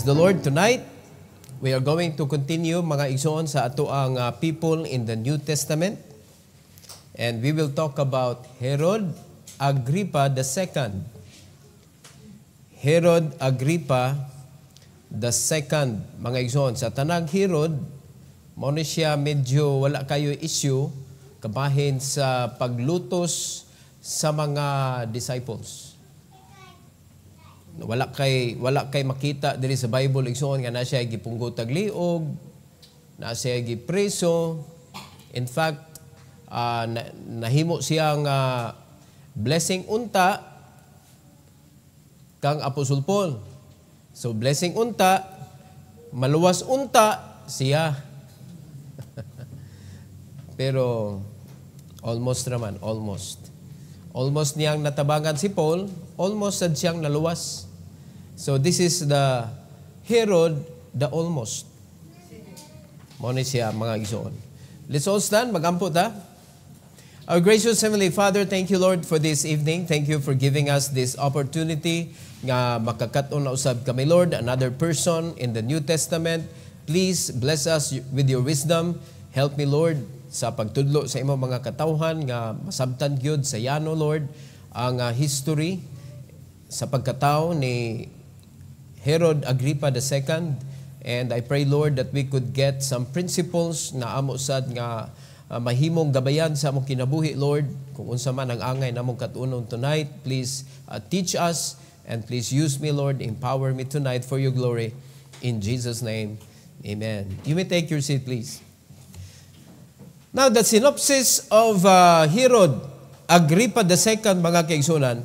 Praise the Lord. Tonight, we are going to continue mga igsoon sa ato ang uh, people in the New Testament. And we will talk about Herod Agrippa the II. Herod Agrippa the II, mga igsoon. Sa tanag Herod, mao siya medyo wala kayo issue kabahin sa paglutos sa mga disciples wala kay wala kay makita diri sa Bible igsoon nga na siya gipunggo tag liog na siya gipreso in fact uh, nahimo siya nga uh, blessing unta kang apostol Paul so blessing unta maluwas unta siya pero almost naman almost almost niyang natabangan si Paul almost sad siyang naluwas So this is the Herod the almost. Mo siya mga igsoon. Let's all stand, magampo ta. Our gracious Heavenly Father, thank you Lord for this evening. Thank you for giving us this opportunity nga makakaton na usab kami Lord, another person in the New Testament. Please bless us with your wisdom. Help me Lord sa pagtudlo sa imo mga katawhan nga masabtan gyud sa yano Lord ang ah, history sa pagkatao ni Herod Agrippa II. And I pray, Lord, that we could get some principles na amo sad nga uh, mahimong gabayan sa among kinabuhi, Lord. Kung unsa man ang angay namong katunon tonight, please uh, teach us and please use me, Lord. Empower me tonight for your glory. In Jesus' name, amen. You may take your seat, please. Now, the synopsis of uh, Herod Agrippa II, mga kaigsunan,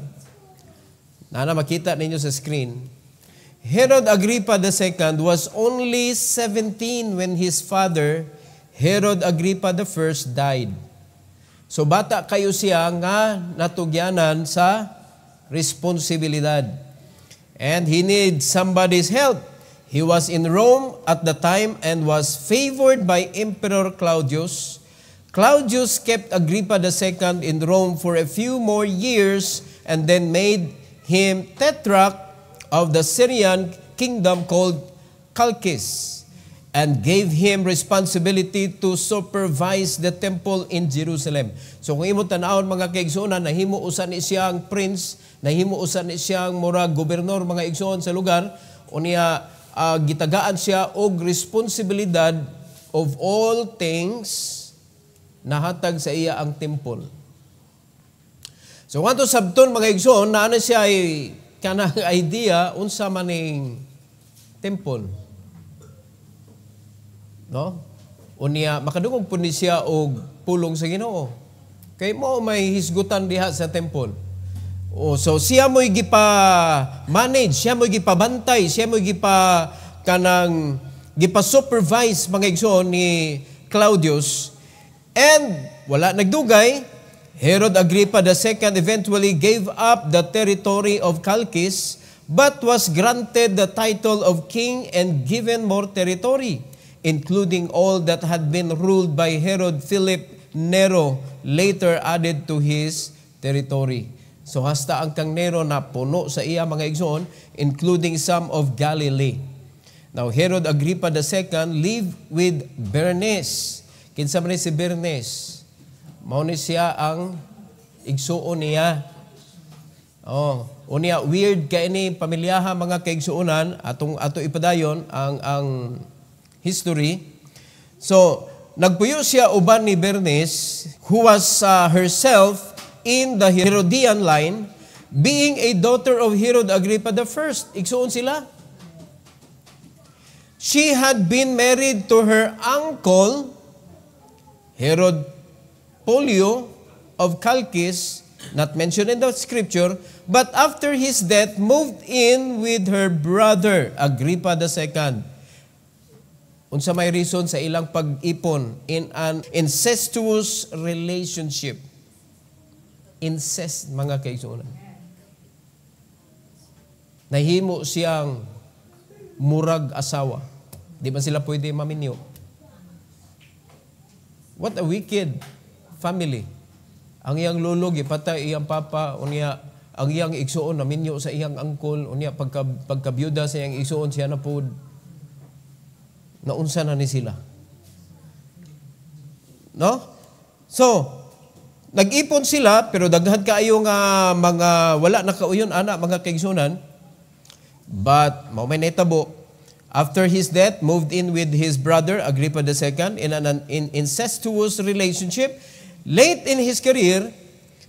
na makita ninyo sa screen, Herod Agrippa II was only 17 when his father, Herod Agrippa I, died. So bata kayo siya nga natugyanan sa responsibilidad. And he needs somebody's help. He was in Rome at the time and was favored by Emperor Claudius. Claudius kept Agrippa II in Rome for a few more years and then made him tetrarch of the Syrian kingdom called Chalkis and gave him responsibility to supervise the temple in Jerusalem. So kung imo tanawon mga kaigsoon na himo usan ni siyang prince, nahimo usan ni siyang murag gobernador mga igsoon sa lugar, unya uh, ah, gitagaan siya og responsibilidad of all things nahatag sa iya ang temple. So wanto sabton mga igsoon na ano siya ay kanang idea unsa maning temple. No? Unya makadungog pud ni siya og pulong sa Ginoo. Kay mo may hisgutan diha sa temple. Oh, so siya mo gipa manage, siya mo gipabantay, siya mo gipa kanang gipa-supervise mga igsoon ni Claudius and wala nagdugay Herod Agrippa II eventually gave up the territory of Chalcis but was granted the title of king and given more territory, including all that had been ruled by Herod Philip Nero, later added to his territory. So hasta ang kang Nero na puno sa iya mga igsoon, including some of Galilee. Now Herod Agrippa II lived with Bernice. Kinsa man si Bernice? Mao ni siya ang igsuon niya. Oh, unya weird ka ini pamilyaha mga kaigsuonan atong ato ipadayon ang ang history. So, nagpuyo siya uban ni Bernice who was uh, herself in the Herodian line being a daughter of Herod Agrippa the first. Igsuon sila. She had been married to her uncle Herod Polio of Calchis, not mentioned in the scripture, but after his death moved in with her brother, Agrippa II. Unsa may reason sa ilang pag-ipon in an incestuous relationship. Incest, mga kaisunan. Nahimo siyang murag asawa. Di ba sila pwede maminyo? What a wicked family. Ang iyang lulog, ipatay iyang papa, unya, ang iyang igsuon, naminyo sa iyang angkol, unya, pagka, pagkabyuda sa iyang igsuon, siya na po, naunsa na ni sila. No? So, nag-ipon sila, pero daghan kaayo nga uh, mga wala nakauyon, ana, mga kaigsunan. But, mao may netabo, After his death, moved in with his brother Agrippa II in an incestuous relationship Late in his career,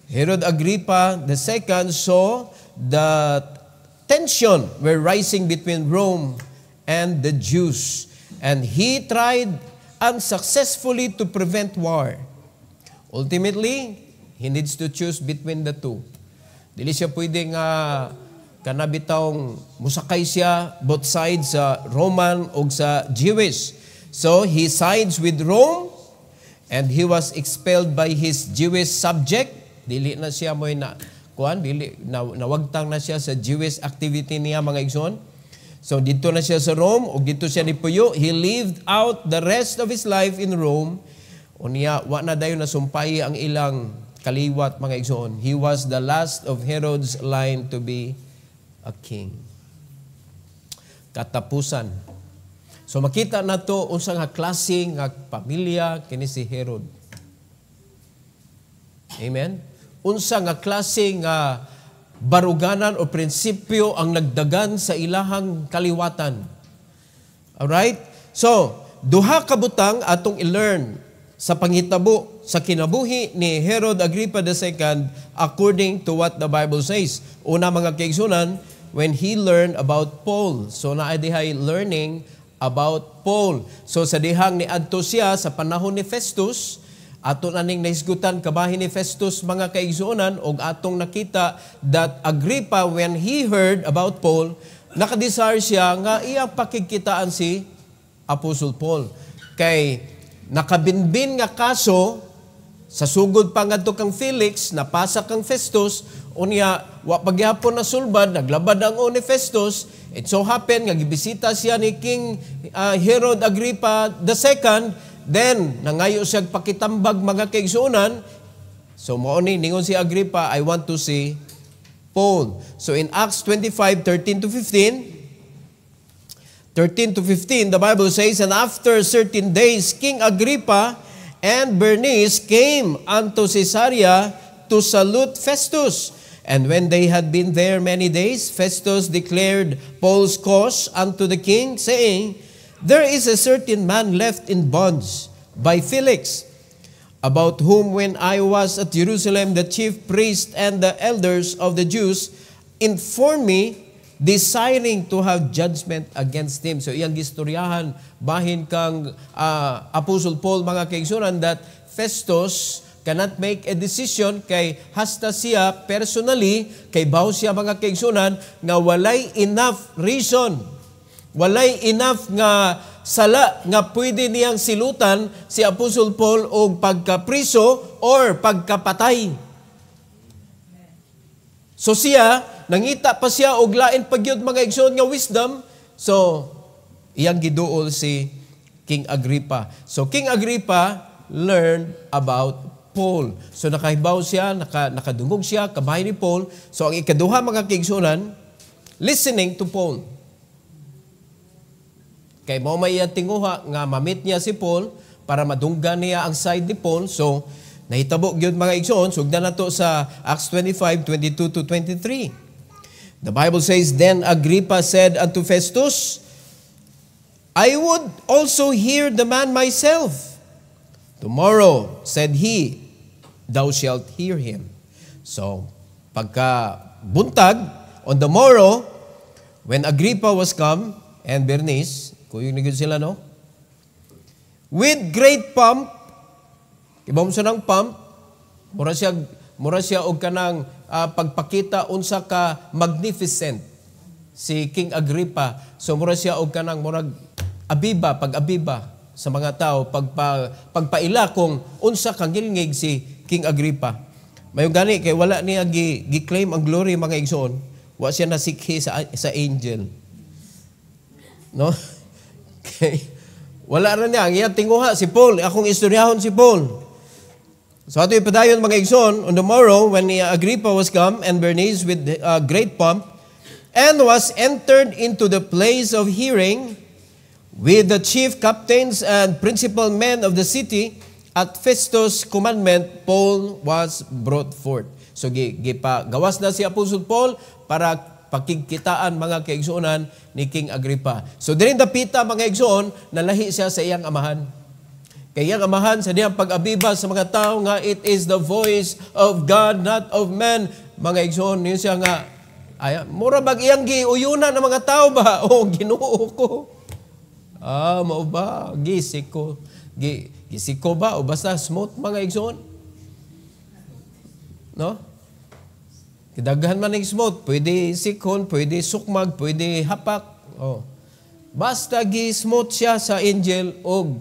Herod Agrippa II saw the tension were rising between Rome and the Jews, and he tried unsuccessfully to prevent war. Ultimately, he needs to choose between the two. Dili siya pwedeng uh, kanabitawng musakay siya both sides sa Roman o sa Jewish. So he sides with Rome And he was expelled by his Jewish subject. Dili na siya mo na kuan dili na, nawagtang na siya sa Jewish activity niya mga igsoon. So dito na siya sa Rome o dito siya nipuyo. He lived out the rest of his life in Rome. Unya wa na dayon nasumpay ang ilang kaliwat mga igsoon. He was the last of Herod's line to be a king. Katapusan So makita nato unsa nga klase nga pamilya kini si Herod. Amen. Unsa nga klase nga baruganan o prinsipyo ang nagdagan sa ilahang kaliwatan. All right? So, duha ka butang atong i-learn sa panghitabo sa kinabuhi ni Herod Agrippa II according to what the Bible says. Una mga kaigsunan, when he learned about Paul. So, naadihay learning about Paul. So sa dihang ni Adto siya sa panahon ni Festus, aton aning nahisgutan kabahin ni Festus mga kaigsuonan og atong nakita that Agrippa when he heard about Paul, nakadesire siya nga iyang pakikitaan si Apostle Paul. Kay nakabinbin nga kaso sa sugod pa ngadto kang Felix, napasa kang Festus, unya wa pagyapon na sulbad, naglabad ang ni Festus, it so happened nga gibisita siya ni King uh, Herod Agrippa II, then nangayo siya pakitambag mga kaigsunan, so mao ningon si Agrippa, I want to see Paul. So in Acts 25, 13 to 15, 13 to 15, the Bible says, And after certain days, King Agrippa And Bernice came unto Caesarea to salute Festus. And when they had been there many days, Festus declared Paul's cause unto the king, saying, There is a certain man left in bonds by Felix, about whom when I was at Jerusalem, the chief priest and the elders of the Jews informed me desiring to have judgment against him. So iyang gistoryahan bahin kang uh, Apostle Paul mga kaigsunan that Festus cannot make a decision kay hasta siya personally kay baw siya mga kaigsunan nga walay enough reason walay enough nga sala nga pwede niyang silutan si Apostle Paul og pagkapriso or pagkapatay so siya nangita pa siya og lain pagyud mga igsoon nga wisdom, so iyang giduol si King Agrippa. So King Agrippa learned about Paul. So nakahibaw siya, naka, nakadungog siya, kabahay ni Paul. So ang ikaduha mga kaigsunan, listening to Paul. Kay mo may tinguha nga mamit niya si Paul para madunggan niya ang side ni Paul. So nahitabo gyud mga igsoon, sugdan nato sa Acts 25, 22 to 23. The Bible says, Then Agrippa said unto Festus, I would also hear the man myself. Tomorrow, said he, thou shalt hear him. So, pagka buntag, on the morrow, when Agrippa was come, and Bernice, kuyog na sila, no? With great pomp, iba mo ng pomp, mura siya mura siya og kanang uh, pagpakita unsa ka magnificent si King Agrippa. So mura siya og kanang murag abiba, pag-abiba sa mga tao, pag pagpaila kung unsa kang gilngig si King Agrippa. Mayong gani, kay wala niya gi-claim ang glory mga igsoon. Wa siya nasikhi sa, sa angel. No? Okay. Wala ra niya. Ang iyang tinguha si Paul. Akong istoryahon si Paul. So ato ipadayon mga igsoon, on the morrow, when uh, Agrippa was come, and Bernice with uh, great pomp, and was entered into the place of hearing with the chief captains and principal men of the city, at Festus' commandment, Paul was brought forth. So gawas na si Apostle Paul para pakigkitaan mga kaigsuonan ni King Agrippa. So diri dapita mga igsoon nalahi siya sa iyang amahan. Kaya amahan sa diyang pag-abiba sa mga tao nga it is the voice of God not of man. Mga igsoon niyo siya nga ay mura bag iyang giuyunan ng mga tao ba o Ginoo ko. Ah, mao ba gisik ko. Gi, gisik ko ba o basta smooth mga igsoon? No? Kidaghan man ng smooth, pwede sikon, pwede sukmag, pwede hapak. Oh. Basta gi-smooth siya sa angel oh,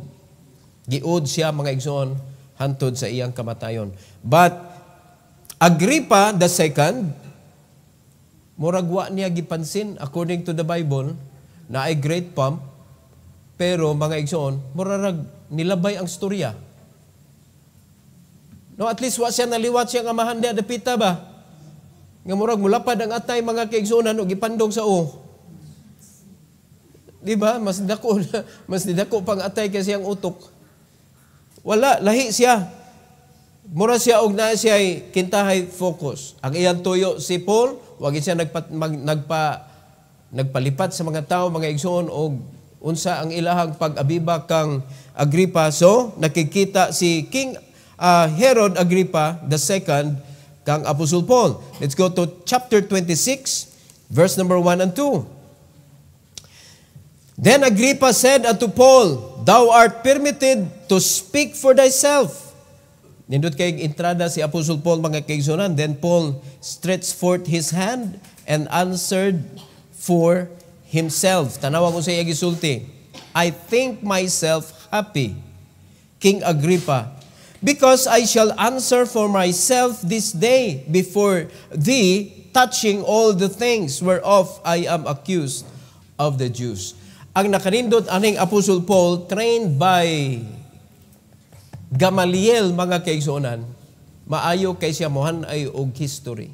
Giud siya mga igsoon hantod sa iyang kamatayon. But Agrippa the second muragwa niya gipansin according to the Bible na ay great pump, pero mga igsoon murarag nilabay ang storya. No at least wa siya naliwat siya nga amahan niya dapita ba? Nga murag mulapad ang atay mga kaigsunan og gipandong sa o. Di ba? Mas dako mas didako pang atay kasi ang utok. Wala, lahi siya. Mura siya og na siya ay kintahay focus. Ang iyang tuyo si Paul, wagin siya nagpa, mag, nagpa, nagpalipat sa mga tao, mga igsoon, og unsa ang ilahang pag-abiba kang Agripa. So, nakikita si King uh, Herod Agrippa II kang Apostol Paul. Let's go to chapter 26, verse number 1 and 2. Then Agrippa said unto Paul, Thou art permitted to speak for thyself. Nindot kay entrada si Apostle Paul mga kaigsunan. Then Paul stretched forth his hand and answered for himself. Tanawa ko sa iya gisulti. I think myself happy, King Agrippa, because I shall answer for myself this day before thee, touching all the things whereof I am accused of the Jews. Ang nakarindot aning Apostle Paul, trained by Gamaliel mga kaigsuonan, maayo kay siya mohan ay og history.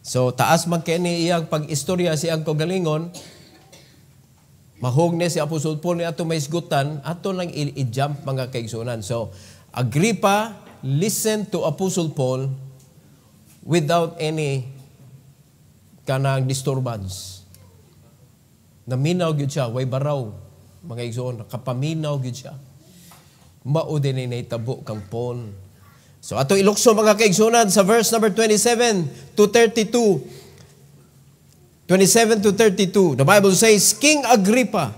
So taas man kini iyang pag-istorya si ang kogalingon, mahog ni si Apostol Paul ni ato may isgutan, ato lang i-jump mga kaigsunan. So, Agrippa listen to Apostle Paul without any kanang disturbance. Naminaw gyud siya, way baraw mga igsoon, kapaminaw gyud siya mao din ay naitabo kang pon. So ato ilukso mga kaigsunan sa verse number 27 to 32. 27 to 32. The Bible says, King Agrippa,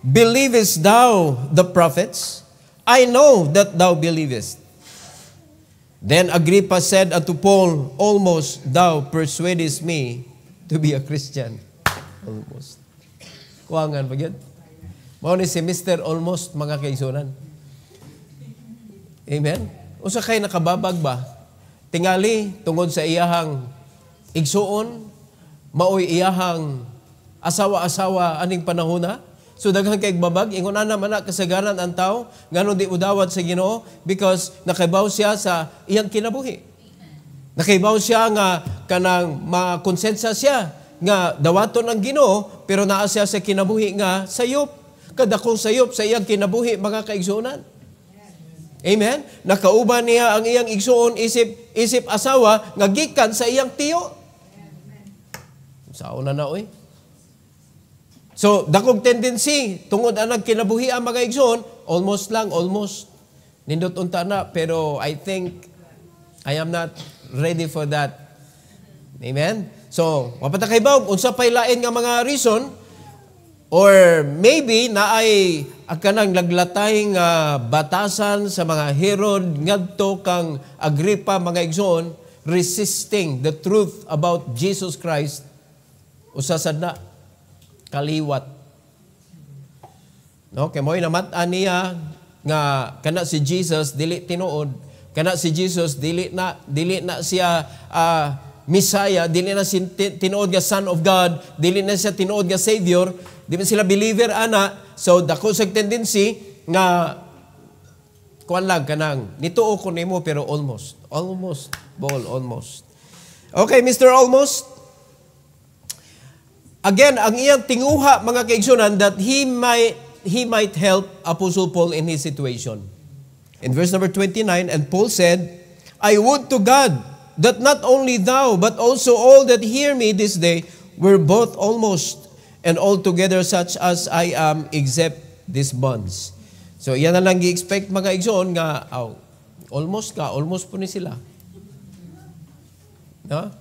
believest thou the prophets? I know that thou believest. Then Agrippa said unto Paul, Almost thou persuadest me to be a Christian. Almost. Kuangan ba yun? Mao ni si Mr. Almost, mga kaigsunan. Amen? Usa kay nakababag ba? Tingali tungod sa iyahang igsuon, maoy iyahang asawa-asawa aning panahona. So daghang kay babag, ingon na man na kasagaran ang tao, nganon di udawat sa Ginoo because nakabaw siya sa iyang kinabuhi. Nakabaw siya nga kanang makonsensya siya nga dawaton ang Ginoo pero naa siya sa kinabuhi nga sayop. Kadakong sayop sa iyang kinabuhi mga kaigsunan. Amen? Nakauban niya ang iyang igsuon isip isip asawa nga gikan sa iyang tiyo. Amen. Sao na na oy. So, dakog tendency tungod ang kinabuhi ang mga igsoon, almost lang, almost. Nindot unta na, pero I think I am not ready for that. Amen? So, wapata kay unsa pa lain nga mga reason, or maybe na ay ang kanang naglatay nga batasan sa mga Herod ngadto kang Agripa mga igsoon resisting the truth about Jesus Christ usa sad na kaliwat no kay moy namat aniya nga kana si Jesus dili tinuod kana si Jesus dili na dili na siya uh, Misaya, dili na siya tinuod nga Son of God dili na siya tinuod nga Savior di sila believer ana So the sa tendency nga kuan lang kanang nituo ko nimo pero almost. Almost ball almost. Okay, Mr. Almost. Again, ang iyang tinguha mga kaigsoonan that he might he might help Apostle Paul in his situation. In verse number 29, and Paul said, I would to God that not only thou, but also all that hear me this day were both almost and altogether such as I am except these bonds. So yan na lang gi-expect mga igsoon nga oh, almost ka, almost po ni sila. No?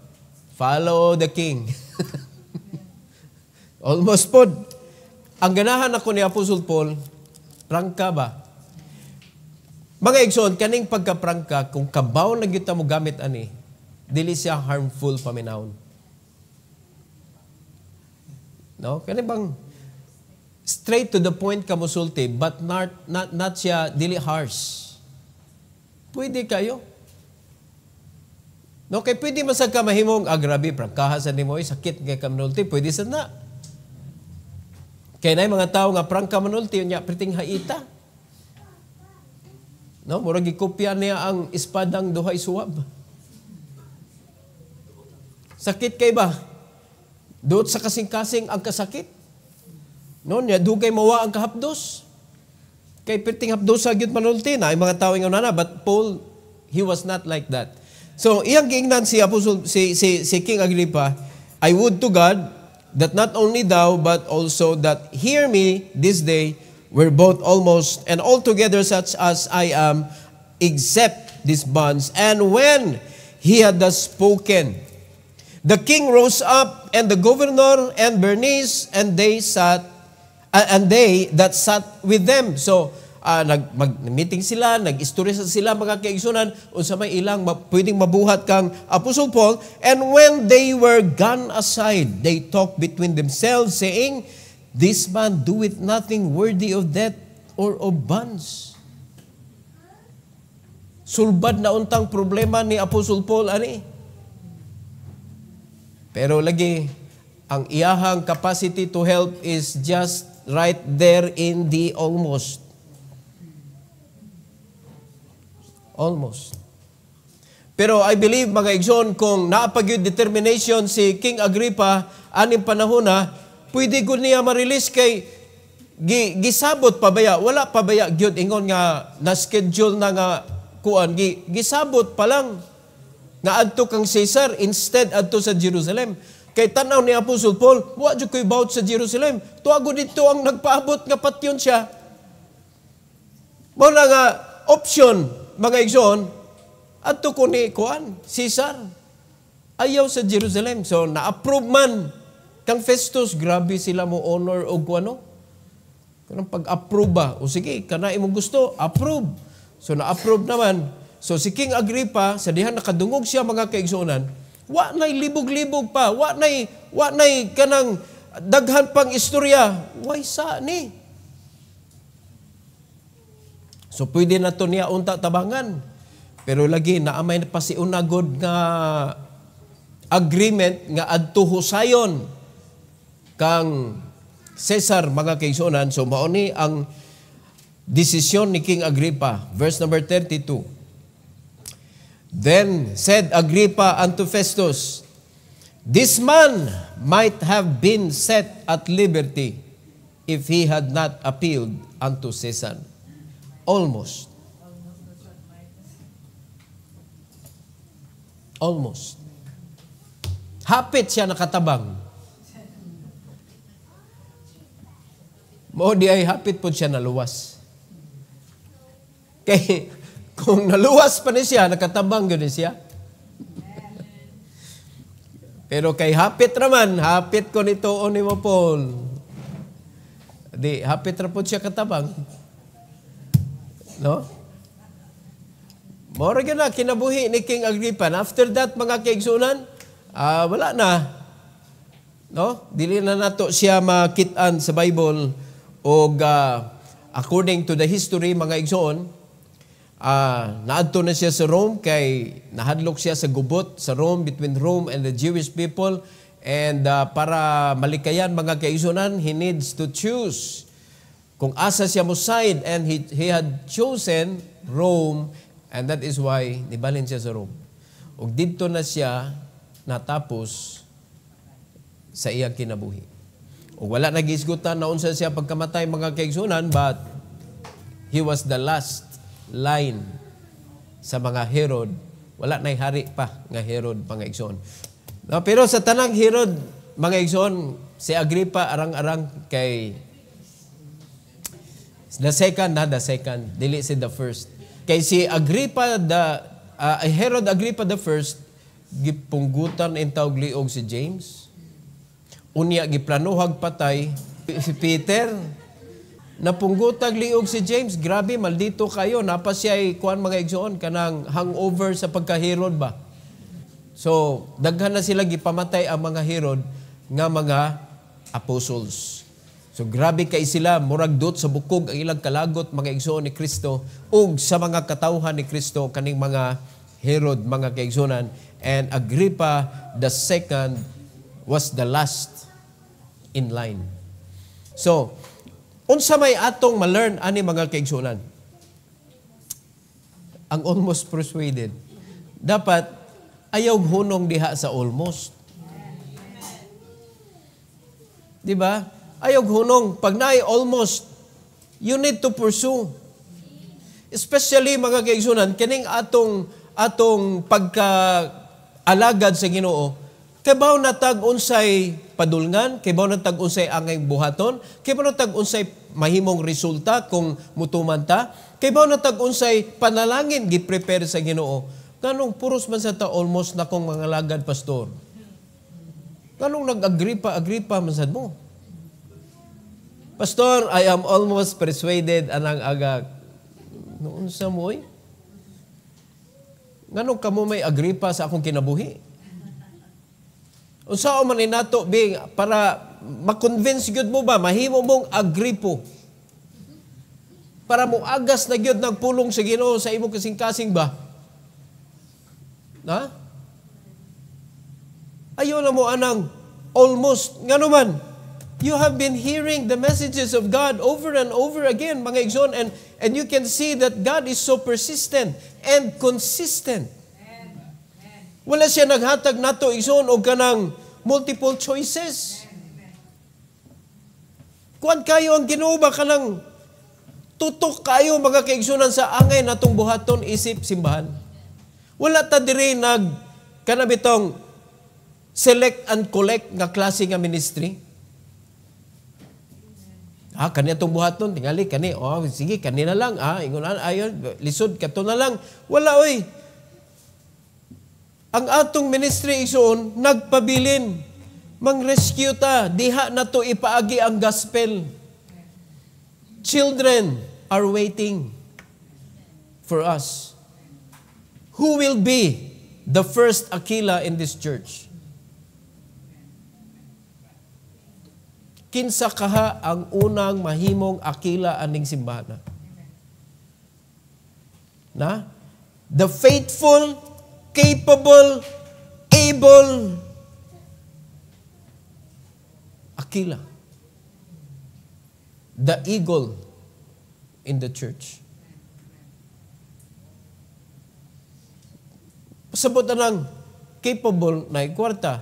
Follow the king. almost po. Ang ganahan ako ni Apostle Paul, prangka ba? Mga igsoon, kaning pagkaprangka, kung kabaw na gita mo gamit ani, dili siya harmful paminahon. No? Kani bang straight to the point ka musulti but not not not siya dili harsh. Pwede kayo. No, kay pwede man sa kamahimong agrabi, ah, prangkaha sa nimo, sakit kay kamanulti, pwede sa na. Kay nay mga tao nga prangka manulti, nya priting haita. No, murag gikopya niya ang espadang duhay suwab. Sakit kay ba? Doot sa kasing-kasing ang kasakit. No, niya dugay mawa ang kahapdos. Kay perting hapdos sa gyud manulti na mga tawo nga nana but Paul he was not like that. So iyang giingnan si Apostle si si, si King Agrippa, I would to God that not only thou but also that hear me this day were both almost and altogether such as I am except these bonds. And when he had thus spoken, The king rose up, and the governor, and Bernice, and they sat, uh, and they that sat with them. So, uh, nag mag-meeting sila, nag-istorya sila mga kaigsunan, unsa may ilang ma, pwedeng mabuhat kang Apostle Paul. And when they were gone aside, they talked between themselves, saying, This man doeth nothing worthy of death or of bonds. Sulbad na untang problema ni Apostle Paul, ani? Pero lagi, ang iyahang capacity to help is just right there in the almost. Almost. Pero I believe, mga igsoon, kung naapag determination si King Agrippa, anim panahon na, pwede ko niya ma-release kay gisabot pa baya. Wala pa baya, gyud ingon nga na-schedule na nga kuan. gisabot pa lang. Nga adto kang Caesar instead adto sa Jerusalem. Kay tanaw ni Apostle Paul, wa jud koy bout sa Jerusalem. Tuago dito ang nagpaabot nga patyon siya. Mao na nga option mga igsoon adto ko ni kuan Caesar. Ayaw sa Jerusalem. So na-approve man kang Festus, grabe sila mo honor o kuano. Kanang pag-approve ba? O sige, kana imong gusto, approve. So na-approve naman So si King Agrippa, sa dihan nakadungog siya mga kaigsuonan, wa nay libog-libog pa, wa nay wa nay kanang daghan pang istorya, why sa ni? So pwede na to niya unta tabangan. Pero lagi naamay na pa si unagod nga agreement nga adto husayon kang Caesar mga kaigsuonan. So mao ni ang desisyon ni King Agrippa, verse number 32. Then said Agrippa unto Festus, This man might have been set at liberty if he had not appealed unto Caesar. Almost. Almost. Hapit siya nakatabang. Mo di ay hapit po siya naluwas. Kay kung naluwas pa ni siya, nakatabang gani siya. Pero kay hapit raman, hapit ko nito o ni mo Paul. Di, hapit ra po siya katabang. No? Mora na, kinabuhi ni King Agrippa. After that, mga kaigsunan, uh, wala na. No? Dili na nato siya makitaan sa Bible o uh, according to the history, mga igsoon, Uh, naadto na siya sa Rome kay nahadlok siya sa gubot sa Rome between Rome and the Jewish people and uh, para malikayan mga kaisunan he needs to choose kung asa siya mo side and he, he had chosen Rome and that is why nibalin siya sa Rome ug didto na siya natapos sa iyang kinabuhi ug wala nagisgutan na unsa siya pagkamatay mga kaisunan but he was the last line sa mga Herod. Wala na hari pa nga Herod, mga igsoon. No, pero sa tanang Herod, mga igsoon, si Agripa arang-arang kay the second na the second dili si the first kay si Agripa the uh, Herod Agripa the first gipunggutan in tawag si James unya giplanuhag patay si Peter Napunggutag liog si James, grabe, maldito kayo. Napa siya kuan mga igsoon, kanang hangover sa pagkahirod ba? So, daghan na sila gipamatay ang mga hirod nga mga apostles. So, grabe kay sila, muragdot sa bukog ang ilang kalagot mga igsoon ni Kristo ug sa mga katawhan ni Kristo kaning mga Herod, mga kaigsonan. And Agrippa the second was the last in line. So, Unsa may atong ma-learn ani mga kaigsoonan? Ang almost persuaded. Dapat ayaw hunong diha sa almost. Di ba? Ayaw hunong pag naay almost you need to pursue. Especially mga kaigsoonan, kining atong atong pagka alagad sa Ginoo Kay na tag unsay padulngan, Kay na tag unsay angay buhaton, Kay na tag unsay mahimong resulta kung mutuman ta, Kay na tag unsay panalangin prepare sa Ginoo. Ganong puros man sa ta almost na kong mga lagad pastor. Ganong nag-agree pa, agree pa man sad mo. Pastor, I am almost persuaded anang aga noon sa mo'y. Ganong kamo may agree pa sa akong kinabuhi. Unsao man inato bing para ma-convince gyud mo ba mahimo mong agree para mo agas na gyud nagpulong sa Ginoo sa imo kasing-kasing ba? Na? Ayo na mo anang almost ngano man you have been hearing the messages of God over and over again, mga igsoon, and, and you can see that God is so persistent and consistent. Wala siya naghatag nato igsoon og kanang multiple choices. Kuan kayo ang Ginoo ba kanang tutok kayo mga kaigsunan sa angay natong buhaton isip simbahan. Wala ta diri nag kanabitong select and collect nga klase nga ministry. Ah, kani itong buhaton, tingali, kani, oh, sige, kanina lang, ah, ingunan, ayon, lisod, kato na lang. Wala, oy, ang atong ministry igsoon nagpabilin mang rescue ta diha na to ipaagi ang gospel children are waiting for us who will be the first akila in this church kinsa kaha ang unang mahimong akila aning simbahan? na the faithful capable, able, Aquila, the eagle in the church. Pasabot na lang, capable na kwarta.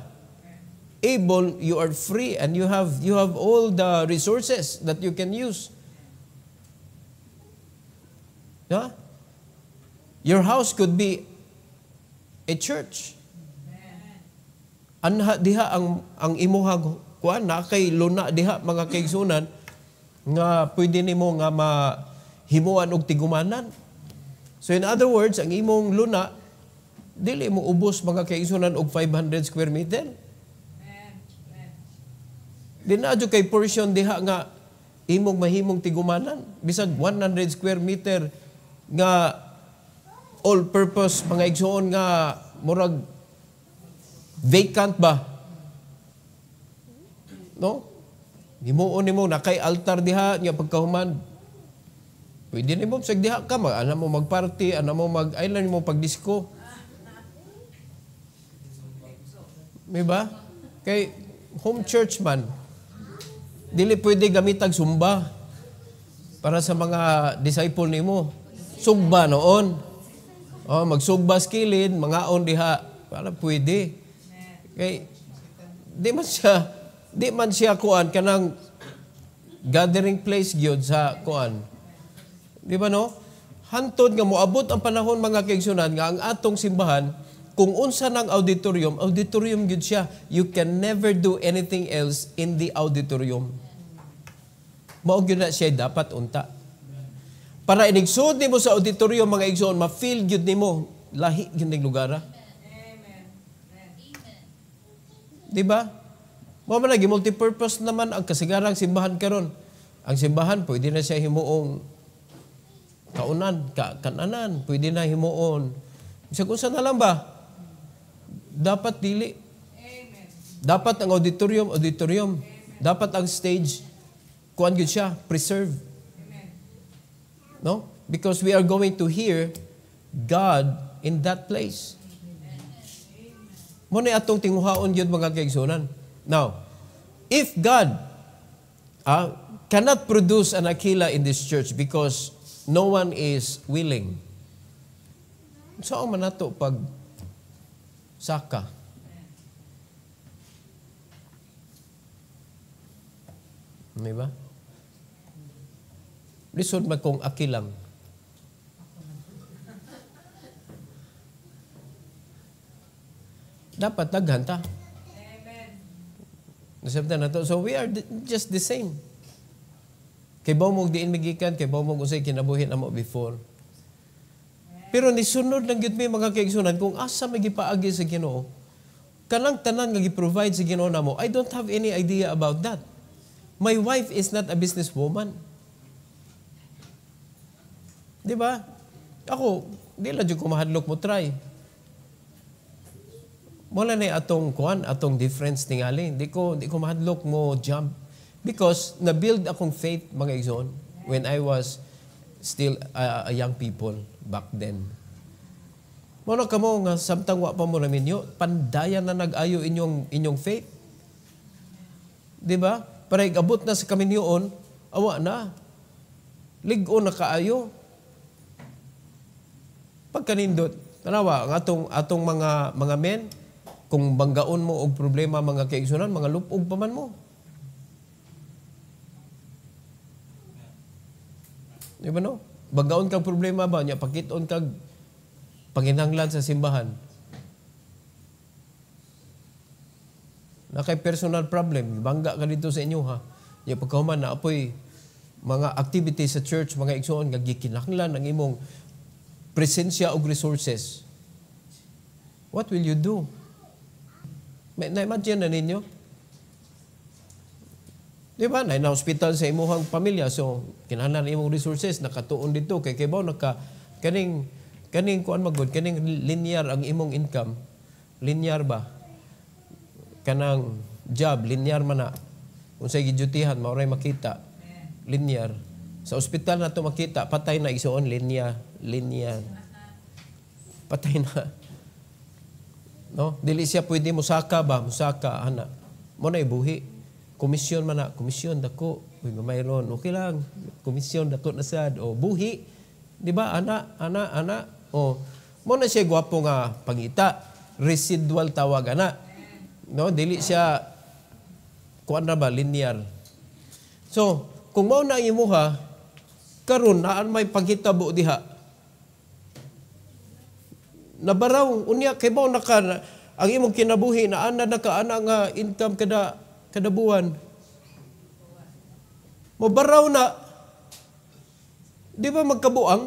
Able, you are free and you have, you have all the resources that you can use. Yeah? Your house could be a church. Anha diha ang ang imuhang kuan na kay luna diha mga kaigsunan nga pwede nimo nga mahimuan og tigumanan. So in other words, ang imong luna dili mo ubos mga kaigsunan og 500 square meter. Dinadyo kay portion diha nga imong mahimong tigumanan bisag 100 square meter nga all-purpose mga igsoon nga murag vacant ba? No? Himuon nimo na kay altar diha nga pagkahuman. Pwede nimo sa diha ka mag ana mo magparty, ana mo mag island mo pagdisko. May ba? Kay home church man dili pwede gamitag sumba para sa mga disciple nimo. Sumba noon. Oh, magsugbas kilid, mga diha. Wala pwede. Kay di man siya di man siya kuan kanang gathering place gyud sa kuan. Di ba no? Hantod nga moabot ang panahon mga kaigsunan nga ang atong simbahan kung unsa nang auditorium, auditorium gyud siya. You can never do anything else in the auditorium. Mao gyud na siya dapat unta. Para inigsood nimo sa auditorium mga igsoon, ma-feel gyud nimo lahi gyud ning lugar. Amen. Amen. Di ba? Mo man lagi multi-purpose naman ang kasigarang simbahan karon. Ang simbahan pwede na siya himuong kaunan, ka, kananan, pwede na himuon. Sa kung na lang ba? Dapat dili. Amen. Dapat ang auditorium, auditorium. Amen. Dapat ang stage, kuan gyud siya, preserve. No? Because we are going to hear God in that place. Mo ni atong tinguhaon yun mga kaigsunan. Now, if God uh, cannot produce an Aquila in this church because no one is willing, saan man nato pag saka? ba? Lisod man kong akilang. Dapat naghanta. Amen. Nasabtan na to. So we are just the same. Kay baw mong diin magikan, kay baw mong usay kinabuhi na mo before. Pero ni nisunod ng gitmi mga kaigsunan, kung asa may gipaagi sa ginoo, kanang tanan nga gi-provide sa ginoo na mo, I don't have any idea about that. My wife is not a businesswoman. woman Di ba? Ako, di lang yung kumahadlok mo try. Wala na atong kuan, atong difference tingali. Di ko, di ko mahadlok mo jump. Because na-build akong faith, mga igsoon, when I was still uh, a young people back then. Mano ka nga samtang wa pa mo na minyo, pandaya na nag-ayo inyong, inyong faith. Di ba? Para igabot na sa kami niyoon, awa na. Ligon na kaayo pagkanindot. Tanawa, ang atong, atong mga, mga men, kung banggaon mo og problema mga kaigsunan, mga lupog pa man mo. Di ba no? Banggaon kang problema ba? Nya, pakiton kag panginanglan sa simbahan. Na kay personal problem, bangga ka dito sa inyo ha. Ya pagkahuman na apoy mga activities sa church, mga igsoon, nga gikinanglan ang imong presensya og resources, what will you do? May Na-imagine na ninyo? Di ba? Na hospital sa imuhang pamilya. So, kinahanglan imong resources nakatuon dito kay kay naka kaning kaning kuan magod, kaning linear ang imong income. Linear ba? Kanang job linear man na. Unsay gidutihan mao makita. Linear. Sa ospital na tumakita, patay na isoon, linya, linya. Patay na. No? Dili siya pwede musaka ba? Musaka, ana. Mo na ibuhi. Komisyon man na. Komisyon, dako. Uy, mamayroon. Okay lang. Komisyon, dako na sad. O, buhi. Di ba? Ana, ana, ana. O, mo na siya gwapo nga pangita. Residual tawag, ana. No? Dili siya, kuan na ba, linear. So, kung mao na imuha, karon naan may panghitabo diha nabaraw unya kay mao naka ang imong kinabuhi na ana nakaana nga income kada kada buwan mobaraw na di ba magkabuang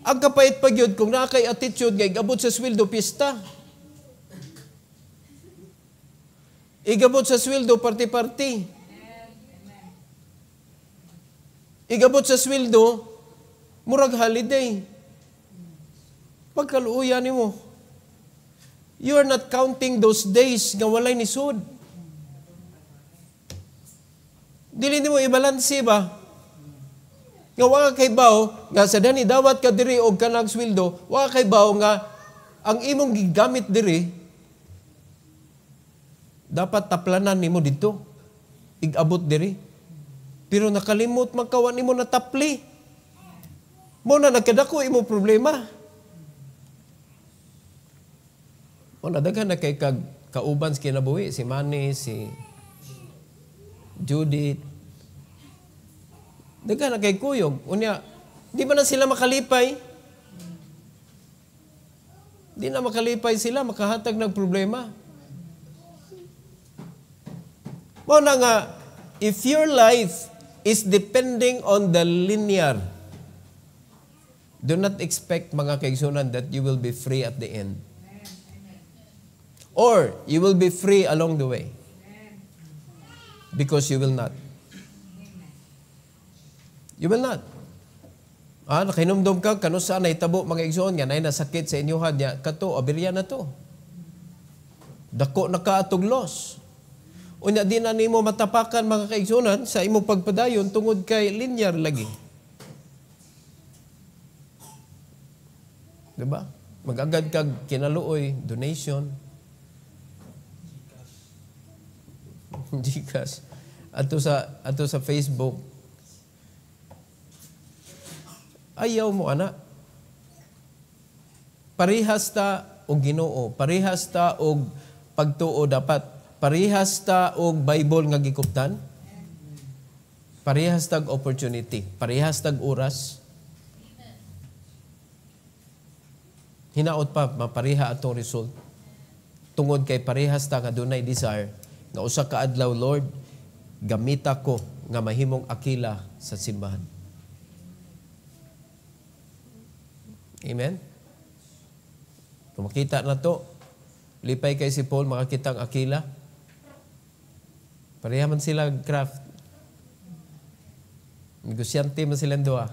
ang kapait pa gyud kung naa kay attitude nga igabot sa sweldo pista igabot sa sweldo party-party Igabot sa sweldo, murag holiday. Pagkaluuya ni mo. You are not counting those days nga walay ni sud. Dili nimo ibalanse ba? Nga wala kay baw nga sa dani dawat ka diri og kanang sweldo, wala kay baw nga ang imong gigamit diri dapat taplanan nimo dito. Igabot diri. Pero nakalimot magkawan nimo na tapli. Mo na nagkadako imo problema. Mo na daghan na kay kag kauban si kinabuhi si Manny, si Judith. Daghan na kay kuyog. Unya, di ba na sila makalipay? Di na makalipay sila, makahatag ng problema. Mo na nga, if your life is depending on the linear. Do not expect mga kaigsunan that you will be free at the end. Or you will be free along the way. Because you will not. You will not. Ah, nakinumdum ka, kano saan ay tabo mga igsoon nga, nay nasakit sa inyo niya, kato, abilya na to. Dako na ka atog loss. Unya di na nimo matapakan mga kaigsunan sa imong pagpadayon tungod kay linear lagi. Diba? Magagad kag kinaluoy donation. Gcash. ato sa ato sa Facebook. Ayaw mo ana. Parehas ta og Ginoo, parehas ta og pagtuo dapat Parehas ta og Bible nga gikuptan. Parehas tag opportunity, parehas tag oras. Hinaot pa mapariha atong result. Tungod kay parehas ta nga dunay desire nga usa ka adlaw Lord gamita ko nga mahimong akila sa simbahan. Amen. Kumakita na to. Lipay kay si Paul makakita ang akila. Pareha man sila craft. Negosyante man silang duha.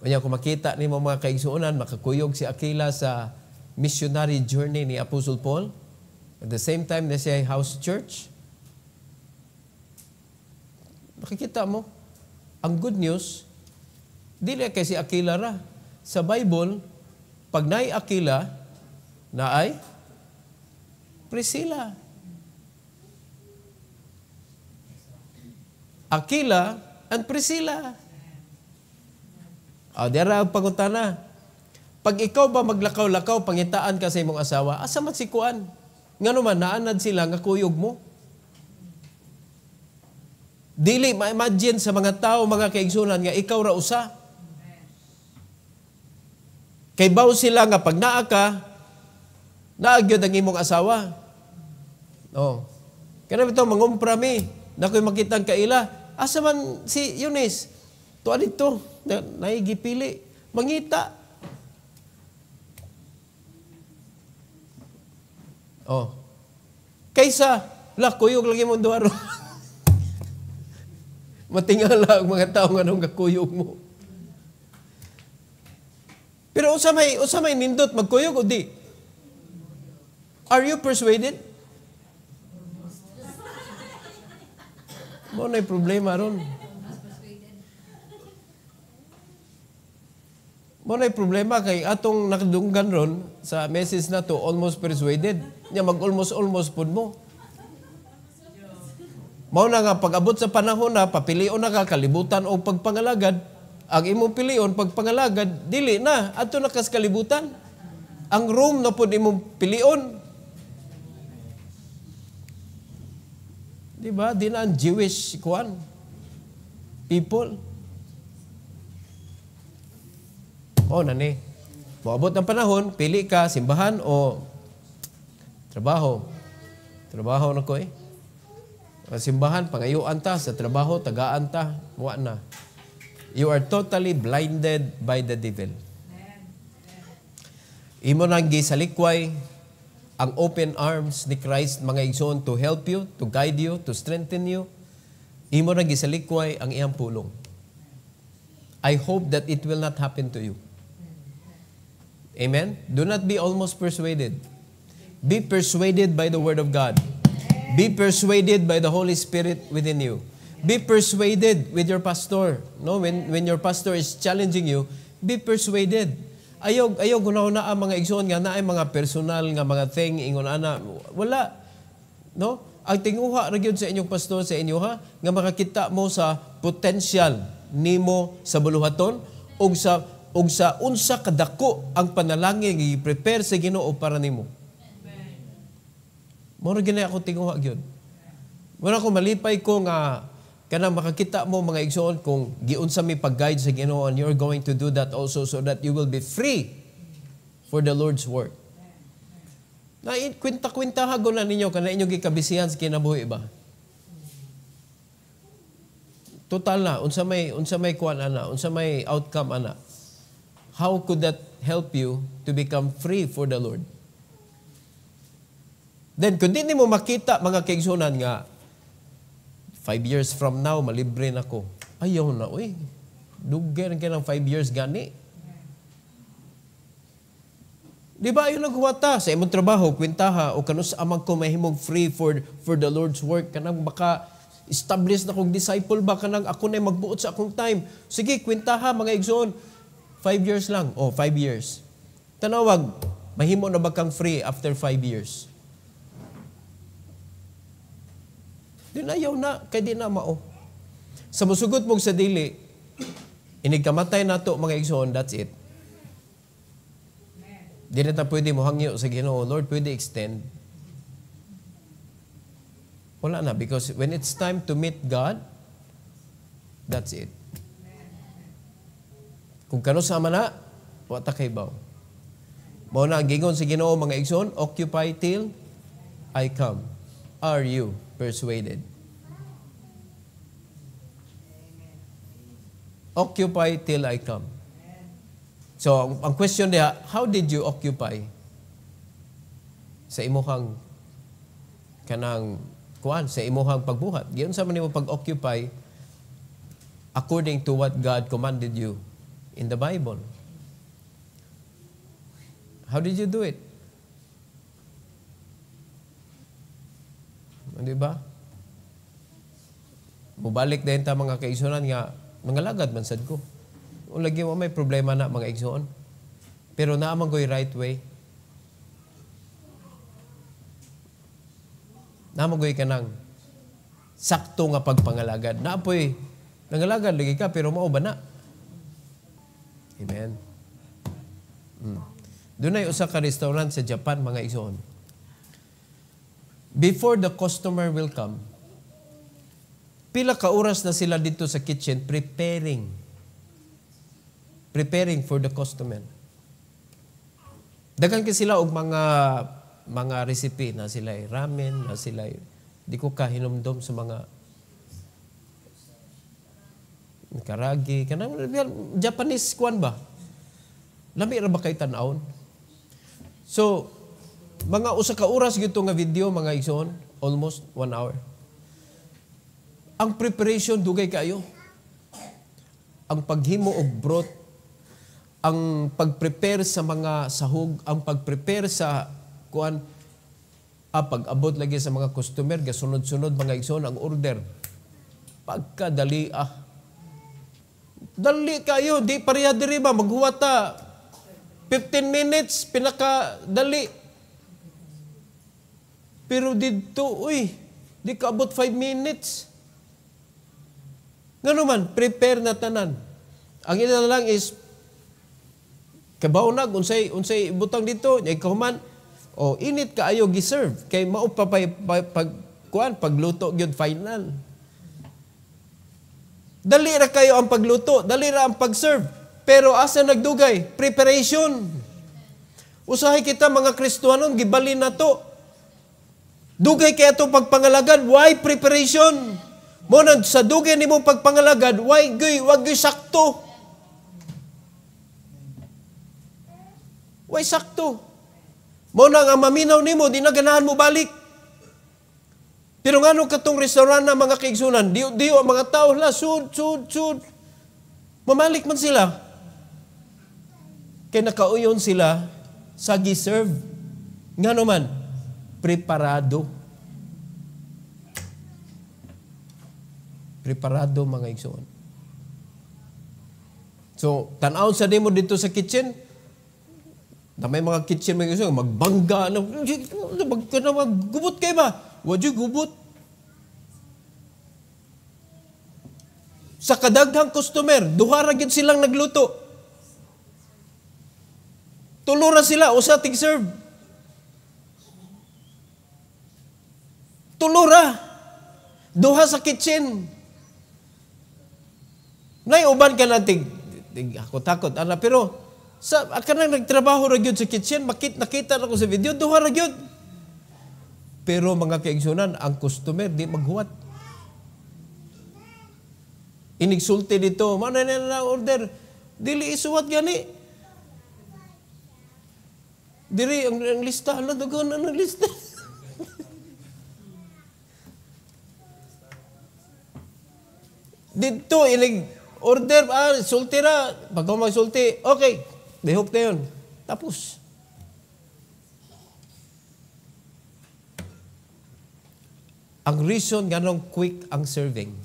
Kanya kung makita ni mo mga kaigsuunan, makakuyog si Aquila sa missionary journey ni Apostle Paul. At the same time na siya house church. Makikita mo, ang good news, dili kay si Aquila ra. Sa Bible, pag naay Aquila, na ay Priscilla. Aquila and Priscilla. O, oh, ah, dira ang pangutana. Pag ikaw ba maglakaw-lakaw, pangitaan ka sa imong asawa, asa man si Kuan? Nga naman, naanad sila nga kuyog mo. Dili, ma-imagine sa mga tao, mga kaigsunan, nga ikaw ra usa. Kay baw sila nga pag naa ka, naagyod ang imong asawa. No. Oh. Kaya na ito, mangumpra mi, na ko'y makita ang kaila, Asa man si Eunice? Tuwa dito, na, naigipili. Mangita. Oh. Kaysa, la, kuyog lagi mo duwaro. Matingala ang mga tao nga nung kakuyog mo. Pero usa may usa may nindot magkuyog o di? Are you persuaded? Mo na problema ron. Mo na problema kay atong nakadunggan ron sa message na to, almost persuaded. Nya mag almost almost pud mo. Mao na nga pag-abot sa panahon na papilion na ka kalibutan o pagpangalagad. Ang imong pilion pagpangalagad dili na adto na kalibutan. Ang room na pud imong pilion Diba? Di ba? Di ang Jewish kuan people. O, oh, nani. Maabot ng panahon, pili ka, simbahan o trabaho. Trabaho na ko eh. Simbahan, pangayuan ta. Sa trabaho, tagaan ta. Wa na. You are totally blinded by the devil. Imo nang gisalikway, ang open arms ni Christ mga igsoon to help you, to guide you, to strengthen you. Imo na gisalikway ang iyang pulong. I hope that it will not happen to you. Amen? Do not be almost persuaded. Be persuaded by the Word of God. Be persuaded by the Holy Spirit within you. Be persuaded with your pastor. No, when, when your pastor is challenging you, be persuaded ayog ayog kuno na ang mga igsoon nga naay mga personal nga mga thing ingon ana wala no ang tinguha ra sa inyong pastor sa inyo ha nga makakita mo sa potential nimo sa buluhaton og sa og sa unsa kadako ang panalangin i-prepare sa Ginoo para nimo Moro gina ako tinguha gyud wala ko malipay ko nga Kana makakita mo mga igsoon kung giun sa mi pag-guide sa Ginoo and you're going to do that also so that you will be free for the Lord's work. Na kwinta-kwinta hago na ninyo kana inyo gikabisihan sa kinabuhi ba? Total na unsa may unsa may kuan ana, unsa may outcome ana. How could that help you to become free for the Lord? Then, kung di mo makita mga kaigsunan nga, Five years from now, malibre na ko. Ayaw na, uy. Dugay ka ng five years gani. Di ba ayaw naghuwata sa imong trabaho, kwintaha, o kanus amang ko mahimog free for, for the Lord's work. Kanang baka establish na kong disciple baka kanang ako na magbuot sa akong time. Sige, kwintaha mga igsoon, five years lang. O, oh, five years. Tanawag, mahimo na bakang free after five years? Dinayaw na, kay di na mao. Sa musugod mong sa dili, inigkamatay na to mga igsoon, that's it. Di na pwede mo hangyo sa Ginoo, Lord, pwede extend. Wala na, because when it's time to meet God, that's it. Kung kano sama na, wata kay baw. Mao ang gingon sa Ginoo mga igsoon, occupy till I come. Are you? persuaded. Occupy till I come. So, ang question niya, how did you occupy? Sa imuhang kanang kuan, sa imuhang pagbuhat. Giyon sa manimo pag-occupy according to what God commanded you in the Bible. How did you do it? Di ba? Mubalik din ta mga kaigsunan nga, mga lagad man sad ko. Kung mo may problema na mga igsoon. Pero naamang ko'y right way. Naamang ko'y kanang sakto nga pagpangalagad. Naapoy, nangalagad lagi ka, pero mauba na. Amen. Mm. Doon ay usa ka restaurant sa Japan, mga igsoon before the customer will come, pila ka oras na sila dito sa kitchen preparing. Preparing for the customer. Dagan ka sila og mga mga recipe na sila ramen, na sila di ko kahinomdom sa mga karagi, kanang Japanese kwan ba? Lami ra ba kay tan-aon? So, mga usa ka oras gito nga video mga igsoon, almost one hour. Ang preparation dugay kayo. Ang paghimo og broth, ang pagprepare sa mga sahog, ang pagprepare sa kuan ah, pag-abot lagi sa mga customer, gasunod-sunod mga igsoon ang order. Pagkadali ah. Dali kayo, di pareha diri ba maghuwata 15 minutes pinaka dali pero dito, uy, di ka about 5 minutes. Nga man, prepare na tanan. Ang ina lang is, kabaw na, unsay, unsay butang dito, ikaw man, o oh, init kaayo giserve kay mao pa pag, pag kuan pagluto gyud final dali ra kayo ang pagluto dali ra ang pagserve pero asa nagdugay preparation usahay kita mga Kristiyanon gibali na to Dugay kaya itong pagpangalagad, why preparation? Muna, sa dugay ni mo pagpangalagad, why gay, wag gay sakto? Why sakto? Muna ang maminaw ni mo, di na ganahan mo balik. Pero nga nung katong restaurant na mga kaigsunan, diyo, diyo, mga tao, la, sud, sud, sud. Mamalik man sila. Kaya nakauyon sila sa gi-serve. Nga naman, preparado. Preparado mga igsoon. So, tanaw sa demo dito sa kitchen, na may mga kitchen mga igsoon, magbangga, na, mag, na, maggubot kayo ba? Wad gubot? Sa kadaghang customer, duha gid silang nagluto. Tulura sila, usa tig serve. Tulura. Duha sa kitchen. Nay uban ka na tig, tig ako takot ana pero sa kanang nagtrabaho ra gyud sa kitchen makit nakita ra ko sa video duha ra gyud. Pero mga kaigsunan, ang customer di maghuwat. Inigsulti dito, mana na order, dili isuwat gani. Diri ang, ang lista, ala dagan ang lista. Dito, ilig, order, ah, sulti ra. Pag magsulti, okay, dihok na yun. Tapos. Ang reason ganong quick ang serving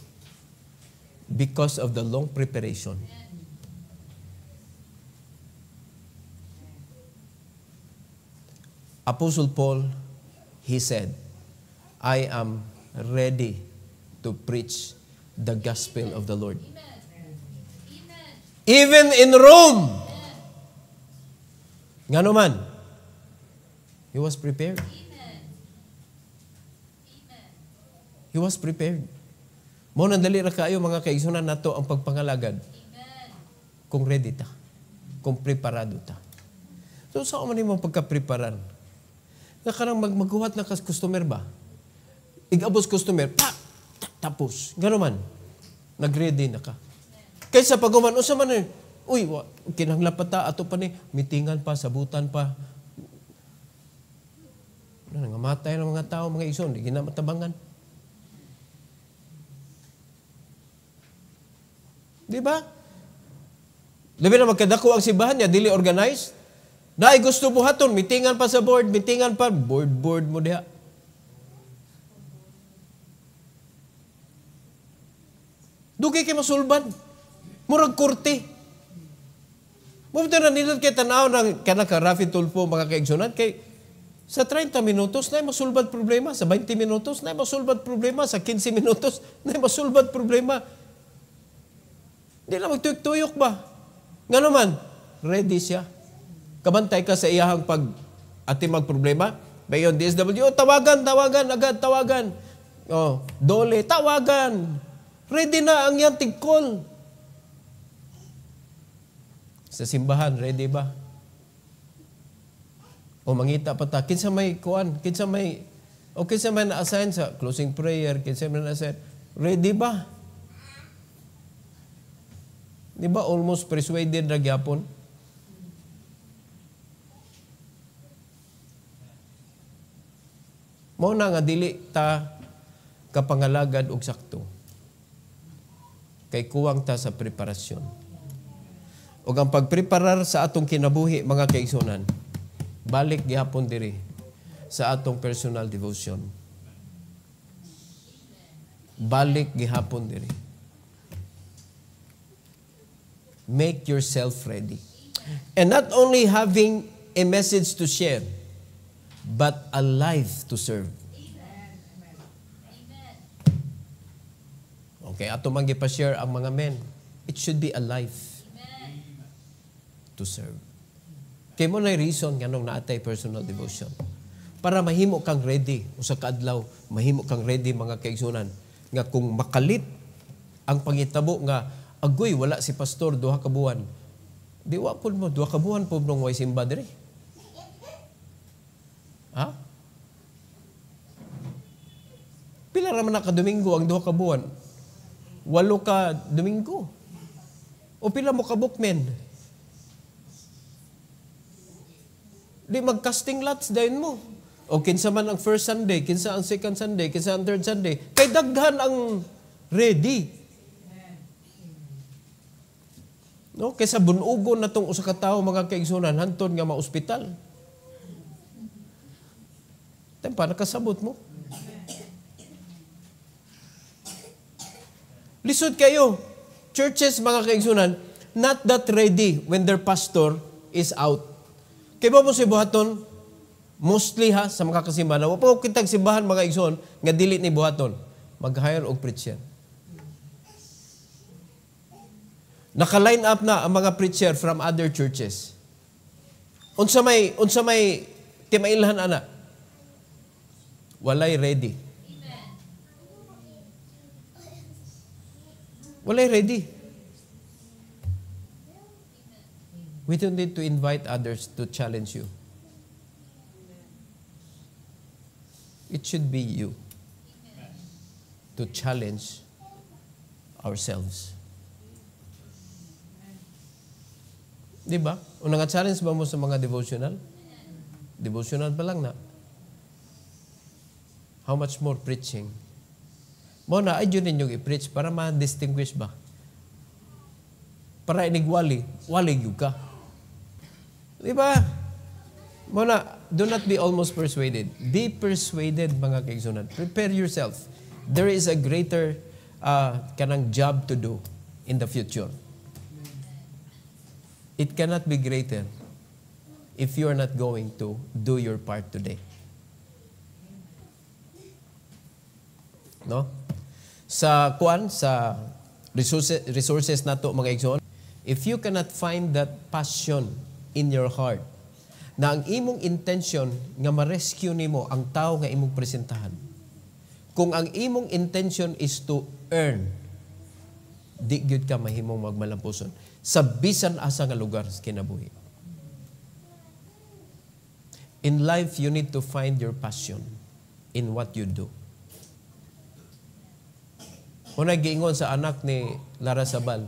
because of the long preparation. Apostle Paul, he said, I am ready to preach the gospel of the Lord. Even in Rome, nga naman, he was prepared. He was prepared. Mo dali ra kayo mga kaigsunan nato ang pagpangalagad. Kung ready ta, kung preparado ta. So sa man imong pagkapreparan? Nga kanang mag maghuhat na kas customer ba? Igabos customer, pak! Tapos. Gano'n man. Nag-ready na ka. Kaysa pag uman, usa man eh, uy, kinanglapata, ato pa ni, mitingan pa, sabutan pa. Ano, nangamatay ng mga tao, mga ison, hindi ginamatabangan. Di ba? Labi na magkadako ang simbahan niya, dili organized. Na gusto buhaton, mitingan pa sa board, mitingan pa, board, board mo diha. Dugay kay masulban. Murag korte. Mubito na nilad kay tanaw ng kanang karafin tulpo mga kaigsunan kay sa 30 minutos na masulbad problema, sa 20 minutos na masulbad problema, sa 15 minutos na masulbad problema. Di na magtuyok-tuyok ba? Nga naman, ready siya. Kabantay ka sa iyahang pag ati magproblema. Bayon DSW, oh, tawagan, tawagan, agad tawagan. Oh, dole, tawagan. Ready na ang yan tigkol. Sa simbahan, ready ba? O mangita pa ta, kinsa may kuan, kinsa may, o kinsa may na-assign sa closing prayer, kinsa may na-assign, ready ba? Di ba almost persuaded na gyapon? Mao na nga dili ta kapangalagad og sakto kay kuwang ta sa preparasyon. O ang pagpreparar sa atong kinabuhi, mga kaigsunan, balik gihapon diri sa atong personal devotion. Balik gihapon diri. Make yourself ready. And not only having a message to share, but a life to serve. Okay, at tumanggi pa share ang mga men. It should be a life Amen. to serve. Kaya mo na reason nga nung naatay personal devotion. Para mahimo kang ready, usa ka adlaw, mahimo kang ready mga kaigsunan nga kung makalit ang pangitabo nga agoy wala si pastor duha kabuan. buwan. Di mo duha kabuan po pud nung way simba diri. Ha? Pila ra man ka Domingo ang duha kabuan walo ka Domingo. O pila mo ka bookmen. Di magcasting lots dayon mo. O kinsa man ang first Sunday, kinsa ang second Sunday, kinsa ang third Sunday. Kay daghan ang ready. No, kaysa bunugon na tong usa ka tawo mga kaigsunan hantud nga maospital. Tempa nakasabot mo. Lisod kayo. Churches, mga kaigsunan, not that ready when their pastor is out. Kaya ba po si Buhaton, mostly ha, sa mga kasimbahan, na po kitag simbahan mga igsoon, nga dili ni Buhaton, mag-hire og preacher. Naka-line up na ang mga preacher from other churches. Unsa may unsa may timailhan ana? Walay ready. Wala ready. We don't need to invite others to challenge you. It should be you to challenge ourselves. Di ba? Unang challenge ba mo sa mga devotional? Devotional pa lang na. How much more preaching? Mo na adyo ninyong i-preach para ma-distinguish ba? Para inigwali, wali gyud ka. Di ba? Mo na, do not be almost persuaded. Be persuaded mga kaigsunan. Prepare yourself. There is a greater uh, kanang job to do in the future. It cannot be greater if you are not going to do your part today. No? sa kuan sa resources, resources nato mga igsoon if you cannot find that passion in your heart na ang imong intention nga ma-rescue nimo ang tao nga imong presentahan kung ang imong intention is to earn di gyud ka mahimong magmalampuson sa bisan asa nga lugar sa kinabuhi in life you need to find your passion in what you do Muna giingon sa anak ni Lara Sabal.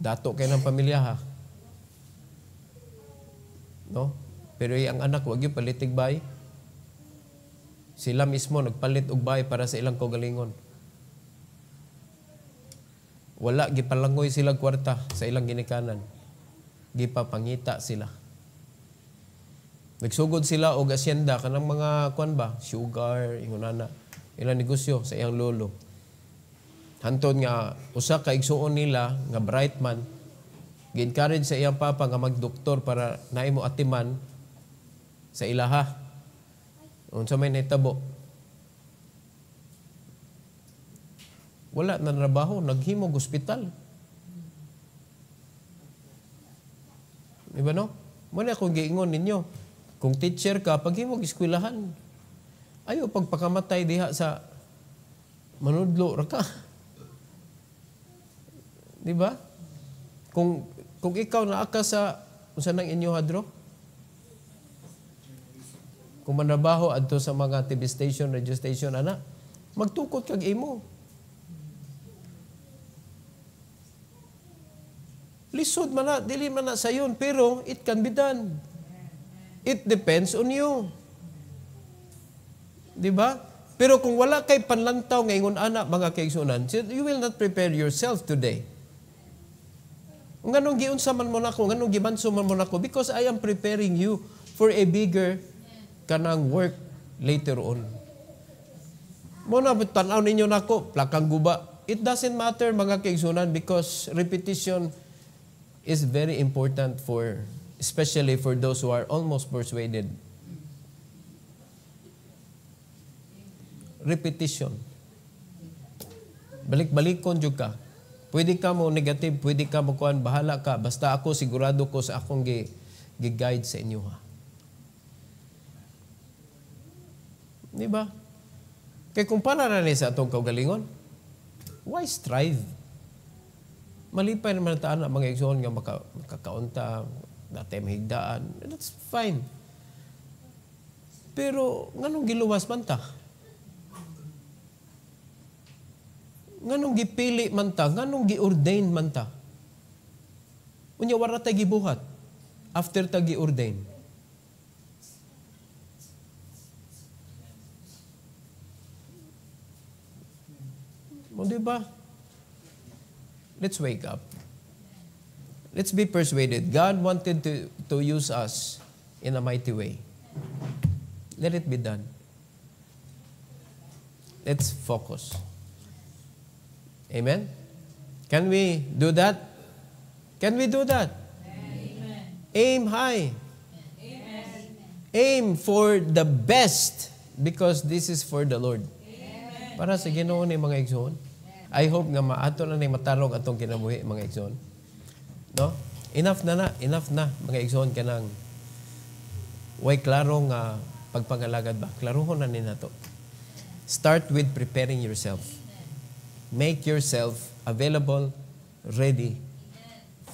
Dato kay ng pamilya ha. No? Pero eh, ang anak wag yung palitig bay. Sila mismo nagpalit og bay para sa ilang kogalingon. Wala gipalangoy sila kwarta sa ilang ginikanan. Gipapangita sila. Nagsugod sila og asyenda kanang mga kwan ba, sugar, ingon na ilang negosyo sa iyang lolo. Hantod nga usa ka igsuon nila nga bright man gi-encourage sa iyang papa nga magdoktor para naimo atiman sa ilaha. Unsa may nahitabo? Wala na trabaho, naghimog ospital. Diba no? Muna akong giingon ninyo. Kung teacher ka, paghimog eskwelahan. Ayo pagpakamatay diha sa manudlo ra ka. Di ba? Kung kung ikaw na aka sa unsa nang inyo hadro? Kung manabaho adto sa mga TV station, radio station ana, magtukod kag imo. Lisod man na, dili man na sayon, pero it can be done. It depends on you. Di ba? Pero kung wala kay panlantaw ngayon ana mga kaigsunan, you will not prepare yourself today. Nganong giunsa man mo nako, nganong gibanso man mo nako because I am preparing you for a bigger kanang work later on. Mo na tan-aw ninyo nako, plakang guba. It doesn't matter mga kaigsunan because repetition is very important for especially for those who are almost persuaded repetition. balik balik jud ka. Pwede ka mo negative, pwede ka mo kuan bahala ka basta ako sigurado ko sa akong gi, gi guide sa inyo ha. Di ba? Kay para na ni sa atong kaugalingon, why strive? Malipay naman taan ang mga igsoon nga maka, makakaunta, dati mahigdaan. That's fine. Pero nganong giluwas man ta? nganong gipili man ta, nganong giordain man ta. Unya wara ta gibuhat after ta giordain. O di ba? Let's wake up. Let's be persuaded. God wanted to, to use us in a mighty way. Let it be done. Let's focus. Amen? Can we do that? Can we do that? Amen. Aim high. Amen. Aim for the best because this is for the Lord. Amen. Para sa Ginoo ni mga igsoon. I hope nga maato na ni matarong atong kinabuhi mga igsoon. No? Enough na na, enough na mga igsoon kanang way klarong nga pagpangalagad ba. Klaruhon na ni nato. Start with preparing yourself make yourself available, ready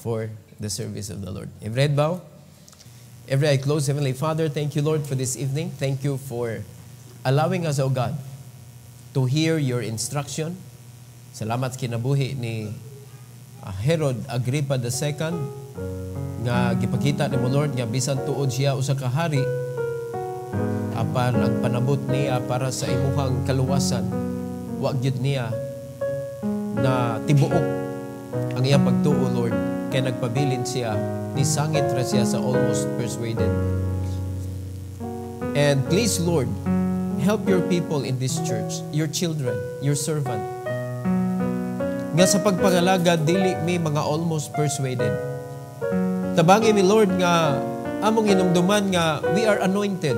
for the service of the Lord. Every head bow, every eye close, Heavenly Father, thank you, Lord, for this evening. Thank you for allowing us, O God, to hear your instruction. Salamat kinabuhi ni ah, Herod Agrippa II nga gipakita ni mo Lord nga bisan tuod siya usa ka hari apan ah, ang panabot niya para sa imuhang kaluwasan wa gyud niya na tibuok ang iyang pagtuo, Lord, Kaya nagpabilin siya, ni sangit ra siya sa almost persuaded. And please, Lord, help your people in this church, your children, your servant. Nga sa pagpangalaga, dili mi mga almost persuaded. Tabangi mi, Lord, nga among inumduman nga we are anointed.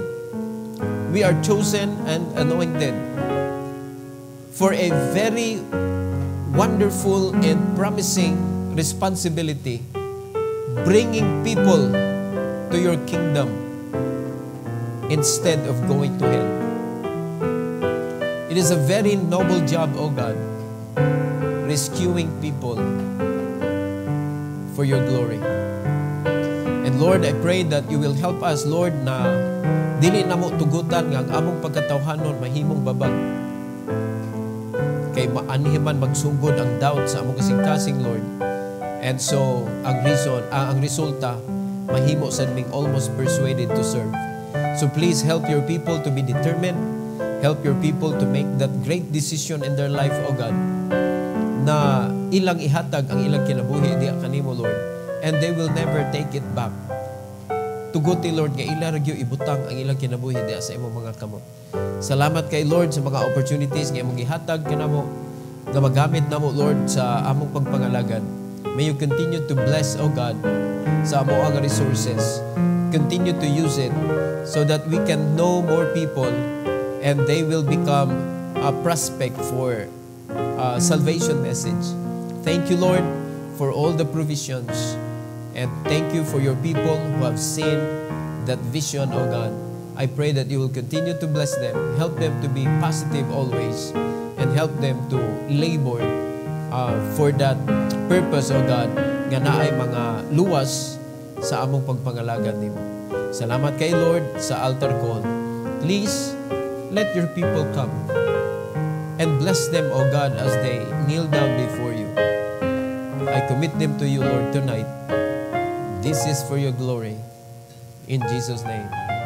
We are chosen and anointed for a very wonderful and promising responsibility bringing people to your kingdom instead of going to hell. It is a very noble job, O God, rescuing people for your glory. And Lord, I pray that you will help us, Lord, na dili na mo tugutan ng among pagkatawhanon mahimong babag maanhiman magsungod ang doubt sa among kasing-kasing Lord. And so ang reason, uh, ang resulta mahimo sa being almost persuaded to serve. So please help your people to be determined. Help your people to make that great decision in their life, O God, na ilang ihatag ang ilang kinabuhi diya kanimo Lord and they will never take it back tuguti Lord nga ila ibutang ang ilang kinabuhi diha sa imong mga kamot. Salamat kay Lord sa mga opportunities nga imong gihatag kanamo na magamit na mo, Lord, sa among pagpangalagad. May you continue to bless, O God, sa among mga resources. Continue to use it so that we can know more people and they will become a prospect for uh, salvation message. Thank you, Lord, for all the provisions. And thank you for your people who have seen that vision, O God. I pray that you will continue to bless them, help them to be positive always, and help them to labor uh, for that purpose, O God, nga ay mga luwas sa among pagpangalagad nimo. Salamat kay Lord sa altar call. Please, let your people come and bless them, O God, as they kneel down before you. I commit them to you, Lord, tonight. This is for your glory. In Jesus' name.